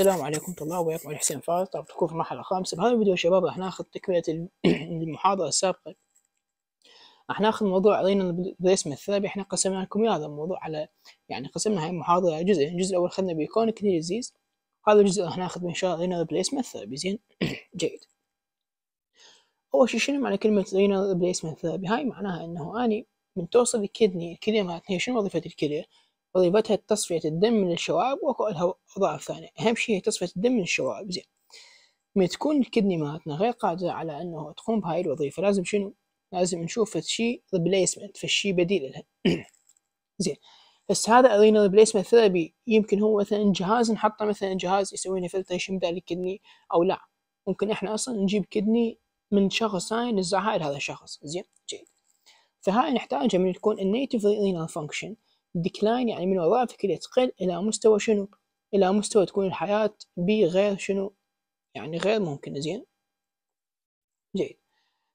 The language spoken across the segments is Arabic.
السلام عليكم طلاب وياكم الحسين فاز تكون في المرحلة الخامسة بهذا الفيديو يا شباب راح ناخذ تكملة المحاضرة السابقة راح ناخذ موضوع علينا بالاسم الثابت احنا قسمنا لكم هذا الموضوع على يعني قسمنا هاي المحاضرة على جزئين الجزء الأول أخذنا بإيكونيك ديزيز هذا الجزء راح ناخذ من شهر علينا بالاسم الثابت زين جيد أول شيء شنو معنى كلمة علينا بالاسم الثابت هاي معناها إنه أني من توصل الكدني الكلية مالتني شنو وظيفة الكلية وظيفتها تصفية الدم من الشوائب وكلها وظائف ثانية أهم شيء هي تصفية الدم من الشوائب زين من تكون الكدني مالتنا غير قادرة على أنه تقوم بهاي الوظيفة لازم شنو؟ لازم نشوف شيء ريبليسمنت فشي بديل لها زين بس هذا ارينا ريبليسمنت ثيرابي يمكن هو مثلا جهاز نحطه مثلا جهاز يسوي لنا فلتريشن بدال الكدني او لا ممكن احنا اصلا نجيب كدني من شخص ثاني نزعها لهذا هذا الشخص زين جيد فهاي نحتاجها من تكون النيتف رينال فانكشن ديكلاين يعني من وظائف كده تقل إلى مستوى شنو إلى مستوى تكون الحياة بغير شنو يعني غير ممكن زين جيد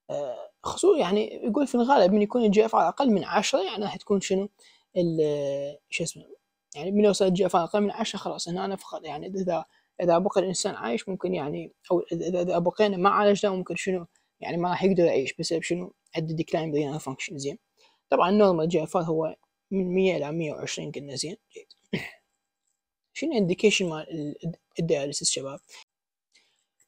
آه، خصوصا يعني يقول في الغالب من يكون الجي اف على اقل من عشرة يعني راح تكون شنو ال شو اسمه يعني من يوصل الجي اف على اقل من عشرة خلاص هنا انا فقط يعني اذا اذا بقى الانسان عايش ممكن يعني او اذا اذا بقينا ما عالجناه ممكن شنو يعني ما راح يقدر يعيش بسبب شنو عدد ديكلاين بالينال فانكشن زين طبعا نورمال جي اف هو من 100 إلى 120 قلنا زين شنو الانديكيشن مال الدياليسيس شباب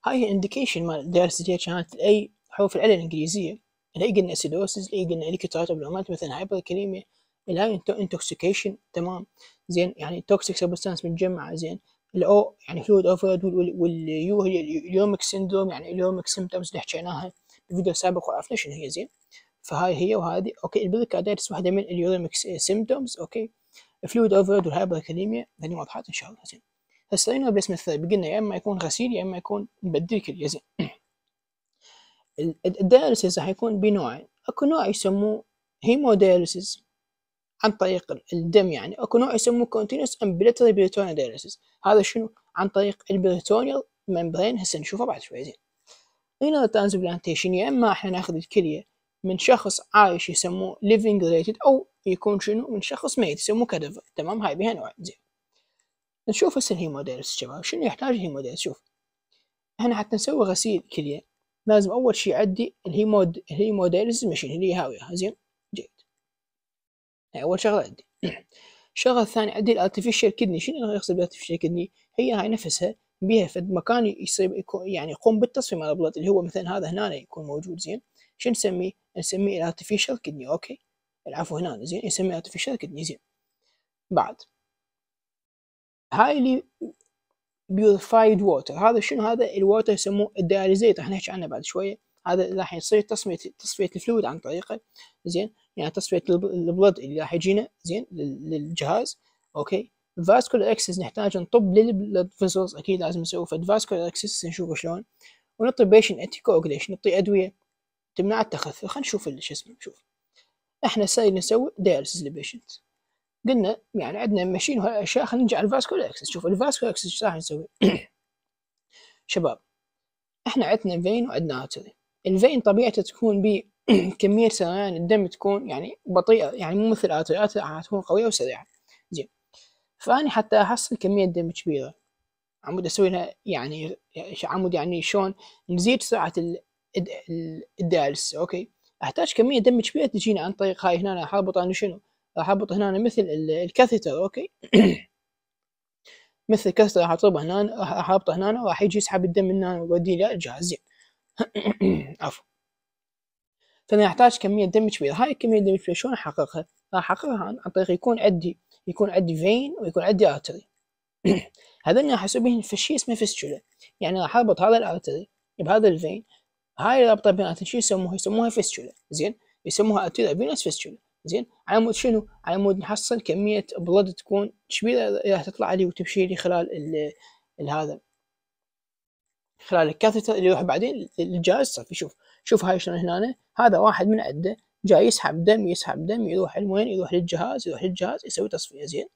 هاي هي الانديكيشن مال الدياليسيس كانت اي حروف العلل الإنجليزية الأي قلنا أسيدوسيس الأي قلنا إليكترات مثلا هايبركليميا الهاي انتوكسيكيشن تمام زين يعني توكسيك سبستانس متجمعة زين الاو يعني فلويد اوفرد واليو هي اليوميك سيندروم يعني اليوميك سيمتومز اللي حكيناها بفيديو سابق وعرفنا شنو هي زين فهاي هي وهذه اوكي البريكاردايتس واحده من اليوريمكس سيمبتومز اوكي فلويد اوفرد والهايبركاليميا هذه وضحت ان شاء الله زين هسه لانه بالاسم الثاني قلنا يا اما يكون غسيل يا اما يكون نبدل كليه زين الدياليسيس راح يكون بنوعين اكو نوع يسموه هيمودياليسيس عن طريق الدم يعني اكو نوع يسموه كونتينوس امبليتري بريتونيال دياليسيس هذا شنو عن طريق البريتونيال ممبرين هسه نشوفه بعد شوي زين هنا ترانسبلانتيشن يا اما احنا ناخذ الكليه من شخص عايش يسموه living related أو يكون شنو من شخص ميت يسموه cadaver تمام هاي بها نوع زين نشوف هسه الهيمودياليس شباب شنو يحتاج الهيمودياليس شوف هنا حتى نسوي غسيل كلية لازم أول شي عندي الهيمود الهيمودياليس مشين اللي هي هاوية زين جيد هاي أول شغلة عدي الشغلة الثانية عندي الارتفيشال كدني شنو يقصد بالارتفيشال كدني هي هاي نفسها بها فد مكان يصير يعني يقوم بالتصفية مال البلط اللي هو مثلا هذا هنا يكون موجود زين شو نسميه نسميه الارتفيشال كدني اوكي العفو هنا زين نسميه artificial kidney زين بعد هايلي purified water هذا شنو هذا الووتر يسموه الدياليزيت راح نحكي عنه بعد شويه هذا راح يصير تصفيه تصفيه الفلويد عن طريقه زين يعني تصفيه البلد اللي راح يجينا زين للجهاز اوكي فاسكولار اكسس نحتاج نطب للبلد فيسلز اكيد لازم نسوي فالفاسكولار اكسس نشوف شلون ونعطي بيشن اتيكواجوليشن نعطي ادويه تمنع التخثر خلينا نشوف شو اسمه نشوف احنا ساي نسوي دايلسز لبيشنت قلنا يعني عندنا ماشين وهالاشياء خلينا نرجع على الفاسكول اكسس شوف الفاسكول اكسس ايش راح نسوي شباب احنا عندنا فين وعندنا ارتري الفين طبيعته تكون ب كمية سريان الدم تكون يعني بطيئة يعني مو مثل الارتريات راح تكون قوية وسريعة زين فاني حتى أحصل كمية دم كبيرة عمود أسوي لها يعني, يعني عمود يعني شلون نزيد سرعة الدالس اوكي احتاج كميه دم كبيره تجيني عن طريق هاي هنا اربط انا شنو راح احبط هنا مثل الكاثيتر اوكي مثل الكاثيتر راح اطلبه هنا راح احطه هنا وراح يجي يسحب الدم من هنا ويوديه للجهاز عفوا فانا احتاج كميه دم كبيره هاي الكميه دم كبيره شلون احققها راح احققها عن طريق يكون عندي يكون عندي فين ويكون عندي ارتري هذا اللي راح اسوي به في شيء اسمه فيستولا يعني راح اربط هذا الارتري بهذا الفين هاي الرابطه بيناتهم شو يسموها؟ يسموها فيستولا زين يسموها اتيلا فينوس فيستولا زين على مود شنو؟ على مود نحصل كميه بلد تكون كبيره راح تطلع لي وتمشي لي خلال هذا خلال الكاثيتر اللي يروح بعدين للجهاز الصفي شوف شوف هاي شلون هنا هذا واحد من عده جاي يسحب دم يسحب دم يروح لوين يروح للجهاز يروح للجهاز يسوي تصفيه زين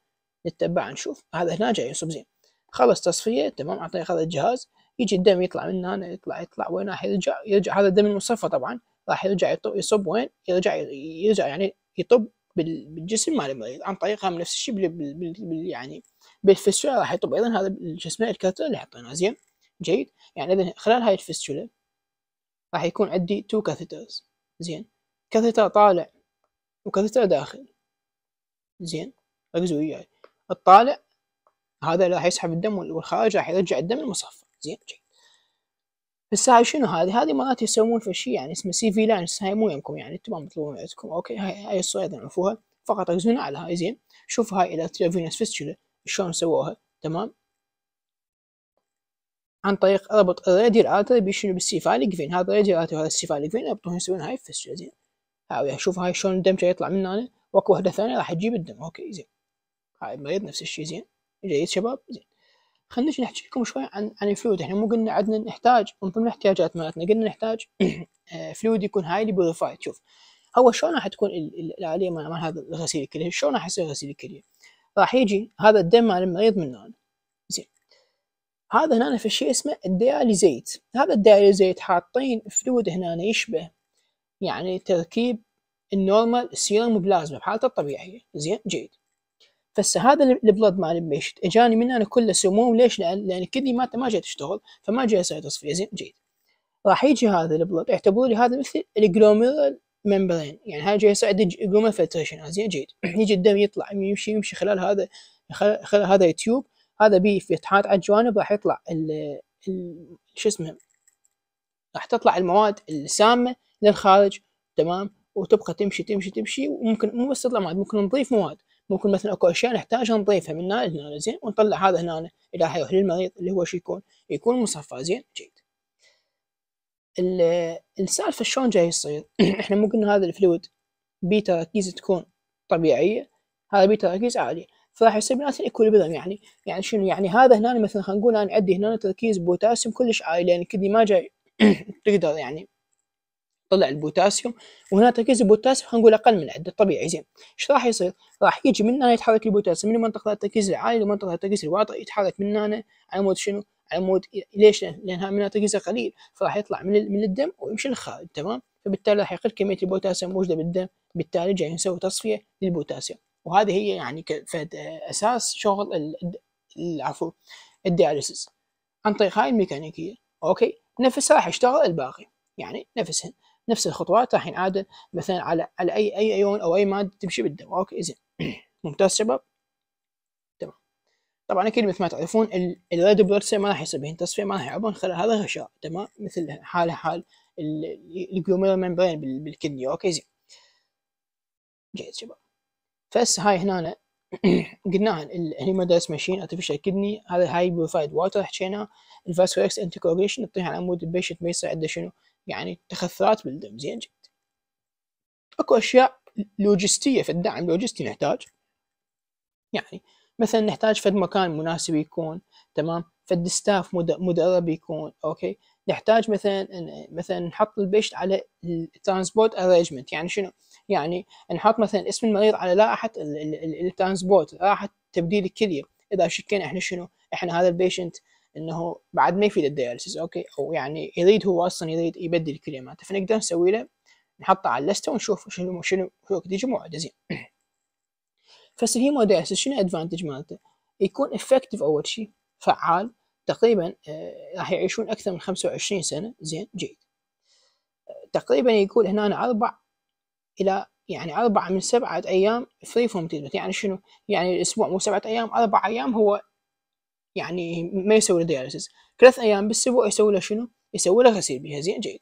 نتبع نشوف هذا هنا جاي يصب زين خلص تصفيه تمام اعطيه هذا الجهاز يجي الدم يطلع من هنا يطلع يطلع وين راح يرجع يرجع هذا الدم المصفى طبعا راح يرجع يصب وين يرجع يرجع يعني يطب بالجسم مال المريض عن طريقها من نفس الشيء بال يعني بالفستولة راح يطب ايضا هذا شو اسمه الكاتر اللي حطيناه زين جيد يعني اذا خلال هاي الفستولة راح يكون عندي تو كاثيترز زين كاثيتر طالع وكاثيتر داخل زين ركزوا وياي الطالع هذا راح يسحب الدم والخارج راح يرجع الدم المصفى زين بس هاي شنو هذه؟ هذه مرات يسوون في شيء يعني اسمه سي في لانس هاي مو يمكم يعني انتم ما عندكم اوكي هاي هاي الصيد نعرفوها فقط ركزون على هاي زين شوف هاي الارتيا فينس فيستولا شلون سووها تمام عن طريق ربط الراديال ارتري بشنو بالسيفاليك فين هذا الراديال ارتري وهذا السيفاليك فين يربطون يسوون هاي فيستولا زين هاي يعني شوف هاي شلون الدم جاي يطلع من هنا واكو وحدة ثانية راح تجيب الدم اوكي زين هاي المريض نفس الشيء زين جيد شباب زين خلينا نحكي لكم شوي عن عن الفلود احنا مو قلنا عندنا نحتاج من ضمن الاحتياجات مالتنا قلنا نحتاج آه، فلود يكون هايلي بيوريفايد شوف هو شلون راح تكون الاليه مال هذا الغسيل الكلي شلون راح يصير غسيل الكلي راح يجي هذا الدم مال المريض من هنا زين هذا هنا في شيء اسمه الدياليزيت هذا الدياليزيت حاطين فلود هنا يشبه يعني تركيب النورمال سيرم بلازما بحالته الطبيعيه زين جيد بس هذا البلود مال البيشنت اجاني منه انا كله سموم ليش؟ لان لان كذي مالته ما جاي تشتغل فما جاي اسوي تصفيه زين جيد راح يجي هذا البلود اعتبروا لي هذا مثل الجلوميرال ممبرين يعني هذا جاي يساعد الجلوميرال فلتريشن آه، زين جيد يجي الدم يطلع يمشي يمشي خلال هذا خلال هذا التيوب هذا بي فتحات على الجوانب راح يطلع ال شو اسمه راح تطلع المواد السامه للخارج تمام وتبقى تمشي تمشي تمشي وممكن مو بس تطلع مواد ممكن نضيف مواد ممكن مثلا اكو اشياء نحتاجها نضيفها من هنا لهنا زين ونطلع هذا هنا الى حيوه للمريض اللي هو شو يكون؟ يكون مصفى زين جيد. السالفه شلون جاي يصير؟ احنا مو قلنا هذا الفلويد بيتا تركيز تكون طبيعيه هذا بيتا تركيز عالي فراح يصير بيناتهم ايكوليبريم يعني يعني شنو يعني هذا هنا مثلا خلينا نقول انا عندي هنا تركيز بوتاسيوم كلش عالي لان يعني كدي ما جاي تقدر يعني طلع البوتاسيوم وهنا تركيز البوتاسيوم خلينا نقول اقل من عده طبيعي زين ايش راح يصير؟ راح يجي من هنا يتحرك البوتاسيوم من منطقه التركيز العالي لمنطقه التركيز الواطي يتحرك من هنا على مود شنو؟ على مود ليش؟ لانها من تركيزها قليل فراح يطلع من من الدم ويمشي للخارج تمام؟ فبالتالي راح يقل كميه البوتاسيوم الموجوده بالدم بالتالي جاي نسوي تصفيه للبوتاسيوم وهذه هي يعني اساس شغل العفو الدياليسيس عن طريق هاي الميكانيكيه اوكي نفس راح يشتغل الباقي يعني نفسهن نفس الخطوات راح ينعاد مثلا على على اي اي ايون او اي ماده تمشي بالدم اوكي زين ممتاز شباب تمام طبعا اكيد مثل ما تعرفون الريد بلود سيل ما راح يصير بهن تصفيه ما راح يعبون خلال هذا غشاء تمام مثل حاله حال الجلوميرال ممبرين بالكدني اوكي زين جيد شباب فهسه هاي هنا قلناها الهيمودايز ماشين ارتفيشال كدني هذا هاي بروفايد واتر حكينا الفاسكو اكس كوجريشن تطيح على مود البيشنت ما يصير عنده شنو يعني تخثرات بالدم زين جد اكو اشياء لوجستيه في الدعم لوجستي نحتاج يعني مثلا نحتاج فد مكان مناسب يكون تمام فد ستاف مدرب يكون اوكي نحتاج مثلا مثلا نحط البيشت على الترانسبورت ارينجمنت يعني شنو يعني نحط مثلا اسم المريض على لائحه الترانسبورت لائحه تبديل الكليه اذا شكينا احنا شنو احنا هذا البيشنت انه بعد ما يفيد الدياليسيس اوكي او يعني يريد هو اصلا يريد يبدل الكليه مالته فنقدر نسوي له نحطه على اللسته ونشوف شنو شنو شنو نتيجه زين فالهيمو دايسيس شنو الادفانتج مالته؟ يكون افكتيف اول شيء فعال تقريبا آه، راح يعيشون اكثر من 25 سنه زين جيد آه، تقريبا يكون هنا اربع إلى يعني أربعة من سبعة أيام فري فروم تريتمنت يعني شنو؟ يعني الأسبوع مو سبعة أيام أربعة أيام هو يعني ما يسوي له دياليسيس ثلاث أيام بالأسبوع يسوي له شنو؟ يسوي له غسيل بها زين جيد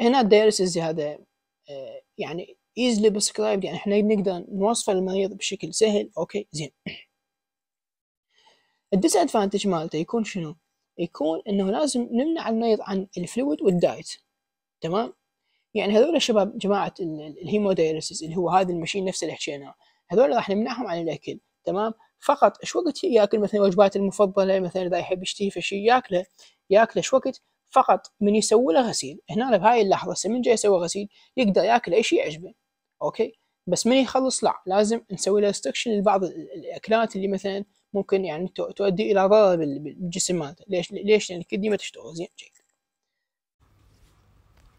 هنا الدياليسيس هذا آه، يعني ايزلي prescribed يعني احنا بنقدر نوصفه للمريض بشكل سهل اوكي زين الديس ادفانتج مالته يكون شنو؟ يكون انه لازم نمنع المريض عن الفلويد والدايت تمام يعني هذول الشباب جماعه الهيمودايلسيس اللي هو هذا المشين نفسه اللي حكيناه هذول راح نمنعهم عن الاكل تمام فقط ايش وقت ياكل مثلا وجباته المفضله مثلا اذا يحب يشتهي فشي ياكله ياكله ايش وقت فقط من يسوي له غسيل هنا بهاي اللحظه من جاي يسوي غسيل يقدر ياكل اي شيء يعجبه اوكي بس من يخلص لا لازم نسوي له ريستكشن لبعض الاكلات اللي مثلا ممكن يعني تؤدي الى ضرر بالجسم مالته ليش ليش لان يعني الكدني ما تشتغل زين جيد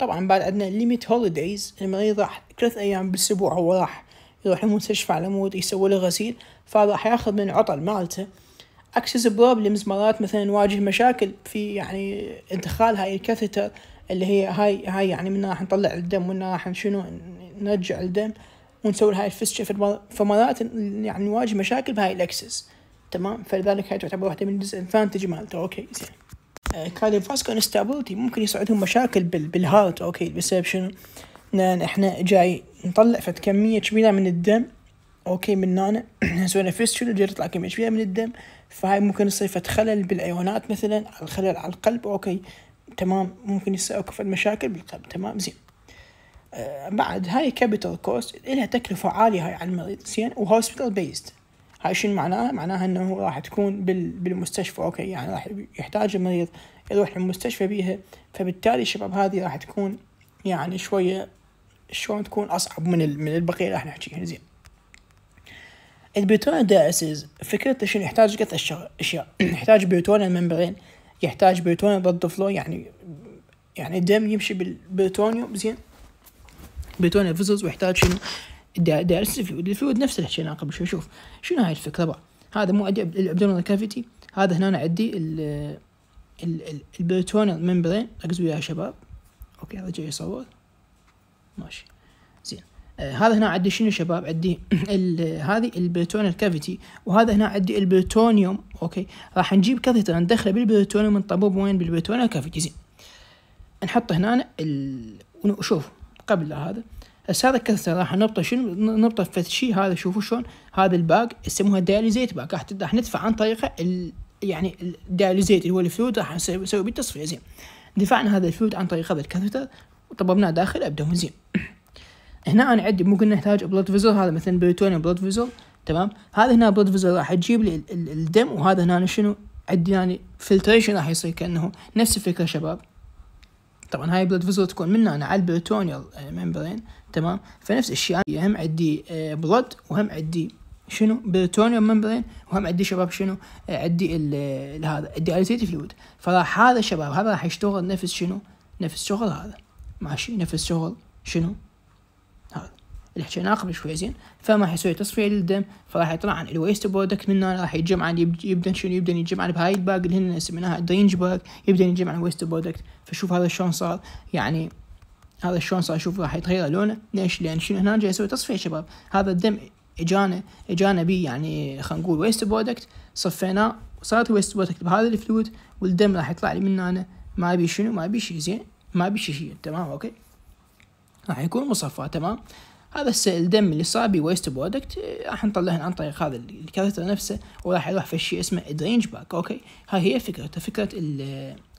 طبعا بعد عندنا ليميت هوليديز المريض راح ثلاث أيام بالأسبوع هو راح يروح المستشفى على مود يسوي له غسيل فراح ياخذ من عطل مالته اكسس بروبلمز مرات مثلا نواجه مشاكل في يعني ادخال هاي الكاثيتر اللي هي هاي هاي يعني من راح نطلع الدم ومن راح شنو نرجع الدم ونسوي هاي الفسشة فمرات يعني نواجه مشاكل بهاي الاكسس تمام فلذلك هاي تعتبر واحدة من الديزادفانتج مالته اوكي زين آه، فاسكو انستابيلتي ممكن يصعدهم مشاكل بالهارت اوكي بسبب شنو؟ لان احنا جاي نطلع فد كميه كبيره من الدم اوكي من نانا سوينا فيستول جاي يطلع كميه كبيره من الدم فهاي ممكن يصير فد خلل بالايونات مثلا خلل على القلب اوكي تمام ممكن يصير اكو فد مشاكل بالقلب تمام زين آه، بعد هاي كابيتال كوست لها تكلفة عالية هاي على المريض زين وهوسبيتال بيست هاي شنو معناها معناها انه راح تكون بالمستشفى اوكي يعني راح يحتاج المريض يروح للمستشفى بيها فبالتالي الشباب هذه راح تكون يعني شويه شلون تكون اصعب من من البقيه راح نحكيها زين البيوتونال دايسيز فكرته شنو يحتاج قطع اشياء يحتاج بيوتونال ممبرين يحتاج بيوتونال ضد فلو يعني يعني الدم يمشي بالبيوتونيوم زين بيوتونال فيزلز ويحتاج شنو دارس الفيود الفيود نفس اللي انا قبل شوي شوف شنو هاي الفكره بقى هذا مو عندي الابدومينال كافيتي هذا هنا عندي ال البيرتونال ممبرين ركزوا وياي يا شباب اوكي هذا جاي يصور ماشي زين آه هذا هنا عندي شنو شباب عندي هذه البيرتونال كافيتي وهذا هنا عندي البيرتونيوم اوكي راح نجيب كاثيتر ندخله بالبيرتونيوم نطبوب وين بالبيرتونال كافيتي زين نحط هنا ال... شوف قبل هذا بس هذا كثر راح نبطه شنو نبطه في شيء هذا شوفوا شلون هذا الباق يسموها دياليزيت باق راح راح ندفع عن طريقه ال يعني الدياليزيت اللي هو الفلود راح نسوي بيه زين دفعنا هذا الفلود عن طريق هذا الكاثيتر وطببناه داخل ابدا زين هنا انا عندي ممكن نحتاج بلود فيزل هذا مثلا بريتونيوم بلود فيزل تمام هذا هنا بلود فيزل راح تجيب لي الدم وهذا هنا شنو عندي يعني فلتريشن راح يصير كانه نفس الفكره شباب طبعا هاي بلود فيزل تكون من هنا على البريتونيوم ممبرين تمام فنفس الشيء انا هم عندي بلود آه، وهم عندي شنو بريتونيوم ممبرين وهم عندي شباب شنو آه، عندي آه، هذا عندي اليتيتي فلويد فراح هذا الشباب هذا راح يشتغل نفس شنو نفس شغل هذا ماشي نفس شغل شنو هذا اللي حكيناه قبل شوي زين فما راح يسوي تصفيه للدم فراح يطلع عن الويست برودكت منه راح يتجمع يبدا شنو يبدا يتجمع بهاي الباج اللي هن سميناها الدرينج باج يبدا يتجمع الويست برودكت فشوف هذا شلون صار يعني هذا شلون صار اشوف راح يتغير لونه ليش لان شنو هنا جاي اسوي تصفيه شباب هذا الدم اجانا اجانا بي يعني خلينا نقول ويست برودكت صفيناه وصارت ويست برودكت بهذا الفلويد والدم راح يطلع لي من هنا ما ابي شنو ما ابي شيء زين ما ابي شيء تمام اوكي راح يكون مصفى تمام هذا الدم اللي صار بي ويست برودكت آه، راح نطلعه عن طريق هذا الكاركتر نفسه وراح يروح في شيء اسمه درينج باك اوكي هاي هي فكرته فكره, فكرة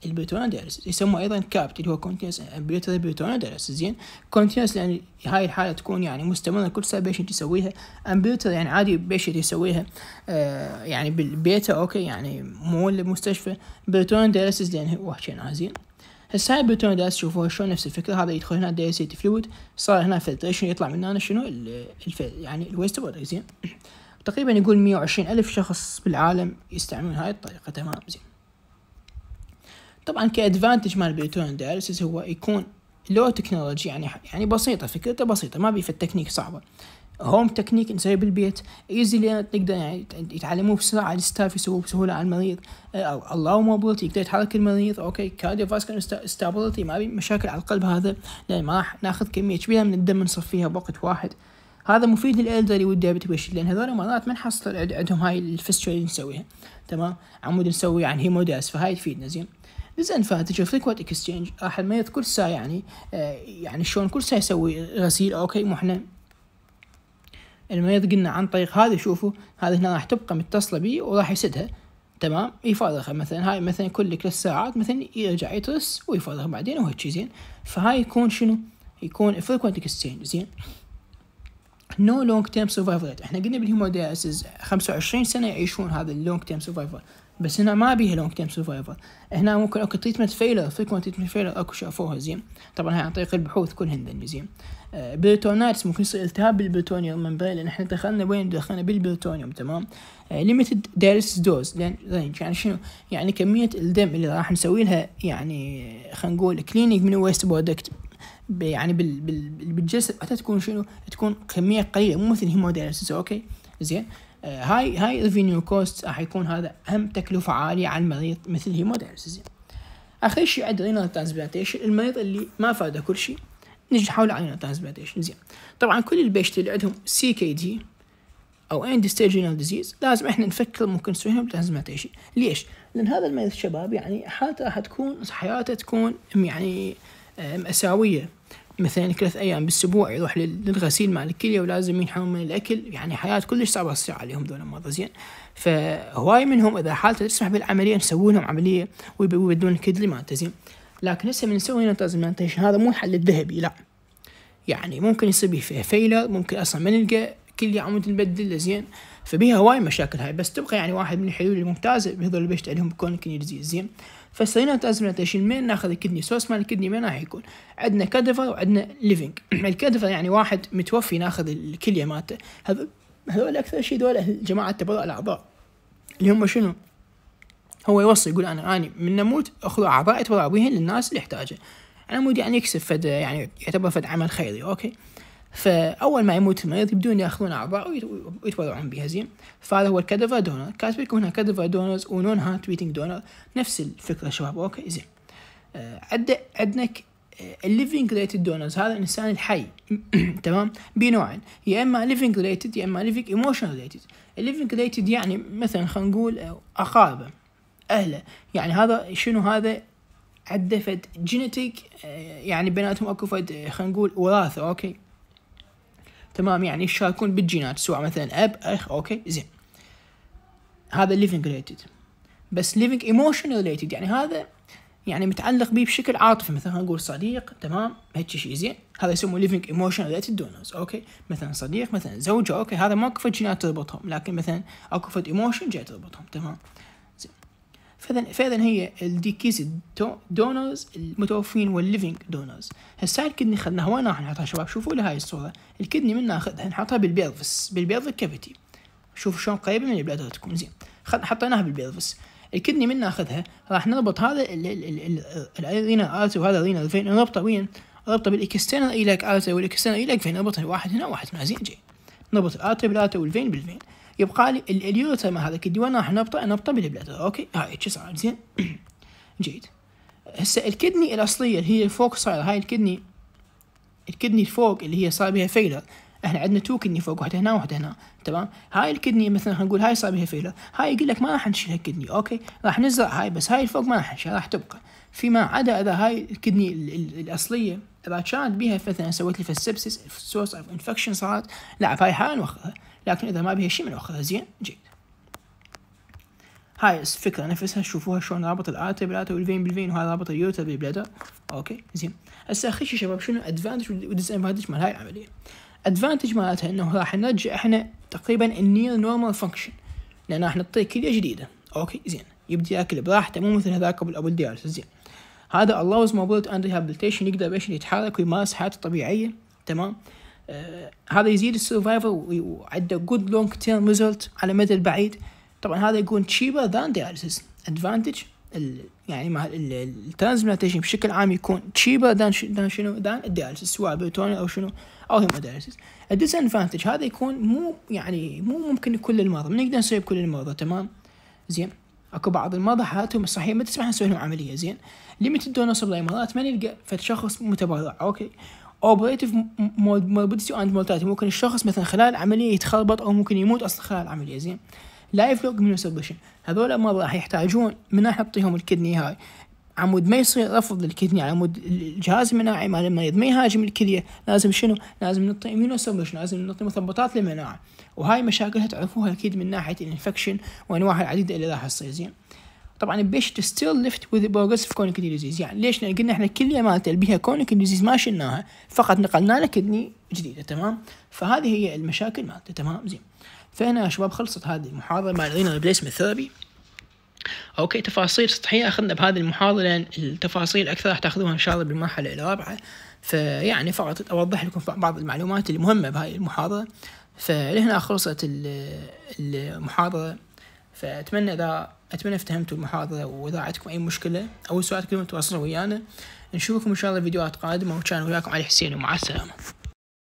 البروتون دياليسيس يسموه ايضا كابت اللي هو كونتينس امبليوتر بروتون دياليسيس زين كونتينس لان هاي الحاله تكون يعني مستمره كل ساعه بيشنت يسويها امبيوتر يعني عادي بيش يسويها آه يعني بالبيت اوكي يعني مو المستشفى بروتون دياليسيس لان هو حكيناها زين هسه هاي البروتون داس شوفوها شلون نفس الفكره هذا يدخل هنا ديسيت فلويد صار هنا فلتريشن يطلع من هنا شنو الف يعني الويست ووتر زين تقريبا يقول مية وعشرين ألف شخص بالعالم يستعملون هاي الطريقة تمام زين طبعا كادفانتج مال بيتون دايلسيس هو يكون لو تكنولوجي يعني يعني بسيطة فكرته بسيطة ما بيفت تكنيك صعبة هوم تكنيك نسويه بالبيت ايزلي نقدر يعني, يعني يتعلموه بسرعه الستاف يسووه بسهوله على المريض الله موبيلتي يقدر يتحرك المريض اوكي كارديو فاسكولار ستابيلتي ما بي مشاكل على القلب هذا لان ما راح ناخذ كميه كبيره من الدم نصفيها بوقت واحد هذا مفيد للالدري والدايبت لان هذول مرات ما نحصل عندهم هاي الفستشر اللي نسويها تمام عمود نسوي عن يعني هيموداس فهاي تفيدنا زين زين advantage of liquid exchange راح ما كل ساعة يعني آه، يعني شلون كل ساعة يسوي غسيل اوكي مو احنا الميض قلنا عن طريق هذا شوفوا هذه هنا راح تبقى متصلة بي وراح يسدها تمام يفرغها مثلا هاي مثلا كل ثلاث ساعات مثلا يرجع يترس ويفرغها بعدين وهيك زين فهاي يكون شنو؟ يكون frequent اكستشينج زين نو لونج تيرم سرفايفل احنا قلنا بالهيمودياليسيس 25 سنه يعيشون هذا اللونج تيرم سرفايفل بس هنا ما بيها لونج تيرم سرفايفل هنا ممكن اكو تريتمنت فيلر فريكونت تريتمنت فيلر اكو شافوها زين طبعا هاي عن طريق البحوث كلهن ذني زين آه بريتونايتس ممكن يصير التهاب بالبريتونيوم ممبرين لان احنا دخلنا وين دخلنا بالبريتونيوم تمام ليميتد دايلس دوز لان يعني شنو يعني كميه الدم اللي راح نسوي لها يعني خلينا نقول كلينيك من ويست برودكت يعني بال بال بالجسد حتى تكون شنو تكون كميه قليله مو مثل الهيمودايلسيس اوكي زين آه، هاي هاي ريفينيو كوست راح يكون هذا اهم تكلفه عاليه على المريض مثل هيمودياليسيس اخر شيء عند رينال ترانسبلانتيشن المريض اللي ما فاده كل شيء نجي نحاول على ترانسبلانتيشن زين طبعا كل البيشت اللي عندهم سي كي دي او اند ستيج رينال ديزيز لازم احنا نفكر ممكن لهم ترانسبلانتيشن ليش؟ لان هذا المريض الشباب يعني حالته راح تكون حياته تكون يعني مأساويه مثلا ثلاث أيام بالأسبوع يروح للغسيل مال الكلية ولازم ينحون من الأكل يعني حياة كلش صعبة تصير عليهم دول المرضى زين فهواي منهم إذا حالته تسمح بالعملية نسوي لهم عملية ويبدون الكدلي مالته زين لكن هسه من نسوي ترانسبلانتيشن هذا مو الحل الذهبي لا يعني ممكن يصير به فيها فيلر ممكن أصلا ما نلقى كلية عمود نبدل زين فبيها هواي مشاكل هاي بس تبقى يعني واحد من الحلول الممتازة بهذول البشت عليهم كرونيك ديزيز زين فاستغنيت ازمنه تشيل مين ناخذ الكدني سوس مال الكدني مين راح يكون عندنا كادفر وعندنا ليفينج الكادفر يعني واحد متوفي ناخذ الكليه مالته هذول هذول اكثر شيء دول جماعه تبرع الاعضاء اللي هم شنو هو يوصي يقول انا اني من نموت اخذ اعضاء تبرع بهن للناس اللي يحتاجها على مود يعني يكسب فد يعني يعتبر فد عمل خيري اوكي فاول ما يموت المريض يبدون ياخذون اعضاء ويتبرعون زين فهذا هو الكادفا دونر كاتب لكم هنا كادفر دونرز ونون هارت بيتنج دونر نفس الفكره شباب اوكي زين آه، عد عندنا الليفينج ريتد دونرز هذا الانسان الحي تمام بنوعين يا اما ليفينج ريتد يا اما ليفينج ايموشن ريتد الليفينج ريتد يعني مثلا خلينا نقول آه، اقاربه اهله يعني هذا شنو هذا عدفت فد جينيتيك آه، يعني بيناتهم اكو فد خلينا نقول وراثه اوكي تمام يعني يشاركون بالجينات سواء مثلا اب اخ اوكي زين هذا living related بس living ايموشن related يعني هذا يعني متعلق به بشكل عاطفي مثلا نقول صديق تمام هيك شيء زين هذا يسموه living ايموشن related donors اوكي مثلا صديق مثلا زوجة اوكي هذا ما فد جينات تربطهم لكن مثلا اكو فد emotion جاي تربطهم تمام فإذا فإذا هي الديكيز دونرز المتوفين والليفينج دونرز هسا الكدني اخذناها وين راح نحطها شباب شوفوا لي هاي الصورة الكدني من ناخذها نحطها بالبيرفس بالبيلفيك كافيتي شوفوا شلون قريبة من البلادر تكون زين حطيناها بالبيرفس الكدني من ناخذها راح نربط هذا الرينا ارتي وهذا الرينا الفين نربطه وين؟ نربطه بالاكسترنال ايلاك ارتي والاكسترنال ايلاك فين نربطه واحد هنا واحد هنا زين جاي نربط الاتري بالاتري والفين بالفين يبقى لي اليورو تسمى هذاك الديوان راح نربطه نربطه بالبلاتر اوكي هاي اتش صار زين جيد هسه الكدني الاصليه اللي هي الفوق صاير هاي الكدني الكدني الفوق اللي هي صار بها فيلر احنا عندنا تو كدني فوق واحده هنا واحده هنا تمام هاي الكدني مثلا نقول هاي صار بها فيلر هاي يقول لك ما راح نشيل هالكدني اوكي راح نزرع هاي بس هاي الفوق ما راح نشيلها راح تبقى فيما عدا اذا هاي الكدني الاصليه اذا كانت بها مثلا سويت لي فالسبسس سورس اوف انفكشن صارت لا فهاي حاله نوخذها لكن اذا ما بها شيء ما زين جيد هاي الفكرة نفسها شوفوها شلون رابط الارتر بالارتر والفين بالفين وهذا رابط اليوتا بالبلادر اوكي زين هسه اخر شيء شباب شنو ادفانتج وديس ادفانتج مال هاي العملية ادفانتج مالتها انه راح نرجع احنا تقريبا النير نورمال فانكشن لان راح نعطيه كلية جديدة اوكي زين يبدي ياكل براحته مو مثل هذاك ابو الديالس زين هذا allows mobility and rehabilitation يقدر بشر يتحرك ويمارس حياته الطبيعية تمام آه هذا يزيد السرفايفر وعنده جود لونج تيرم ريزلت على المدى البعيد طبعا هذا يكون cheaper than dialysis advantage ال يعني مع الترانزبلانتيشن بشكل عام يكون cheaper دان دان شنو دان الدياليسيس سواء بريتوني او شنو او هيمودياليسيس الديسانفانتج هذا يكون مو يعني مو ممكن لكل المرضى ما نقدر نسوي بكل المرضى تمام زين اكو بعض المرضى حالتهم الصحيه ما تسمح نسوي لهم عمليه زين ليميتد دون سبلاي مرات ما نلقى فد شخص متبرع اوكي اوبريتف موربيدتي اند مورتاليتي ممكن الشخص مثلا خلال العمليه يتخربط او ممكن يموت اصلا خلال العمليه زين لايف لوج من هذول المرضى راح يحتاجون من راح نعطيهم الكدني هاي عمود ما يصير رفض للكدني يعني عمود الجهاز المناعي مال المريض ما يهاجم الكليه لازم شنو لازم نعطي اميونوسبريشن لازم نعطي مثبطات للمناعه وهاي مشاكلها تعرفوها اكيد من ناحيه الانفكشن وانواعها العديده اللي راح تصير زين طبعا البيشنت ستيل ليفت وذ في كونيك ديزيز يعني ليش؟ لان قلنا احنا الكليه مالته اللي بيها كونيك ديزيز ما شلناها فقط نقلنا له كدني جديده تمام؟ فهذه هي المشاكل مالته تمام زين فهنا يا شباب خلصت هذه المحاضره مال الرينا ريبليسمنت ثيرابي اوكي تفاصيل سطحيه اخذنا بهذه المحاضره لان التفاصيل اكثر راح تاخذوها ان شاء الله بالمرحله الرابعه فيعني فقط اوضح لكم بعض المعلومات المهمه بهاي المحاضره فلهنا خلصت المحاضره فاتمنى اذا اتمنى افتهمتوا المحاضره واذا عندكم اي مشكله او سؤال تقدرون تواصلوا ويانا نشوفكم ان شاء الله فيديوهات قادمه وكان وياكم علي حسين ومع السلامه